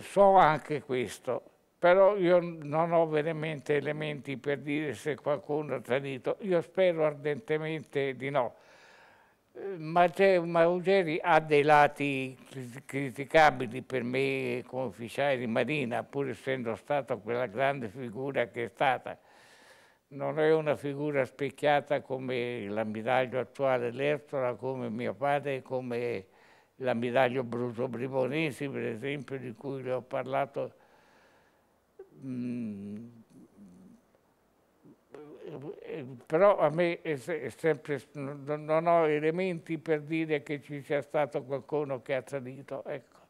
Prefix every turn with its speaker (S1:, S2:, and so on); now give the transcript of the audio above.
S1: So anche
S2: questo, però io non ho veramente elementi per dire se qualcuno ha tradito. Io spero ardentemente di no. Ma Ruggeri ha dei lati criticabili per me come ufficiale di Marina, pur essendo stata quella grande figura che è stata. Non è una figura specchiata come l'ammiraglio attuale Lertola, come mio padre, come l'ammiraglio Bruto Bribonesi, per esempio, di cui le ho parlato
S3: mm,
S2: però a me è, sempre, non ho elementi per dire che ci sia
S4: stato qualcuno che ha tradito. Ecco.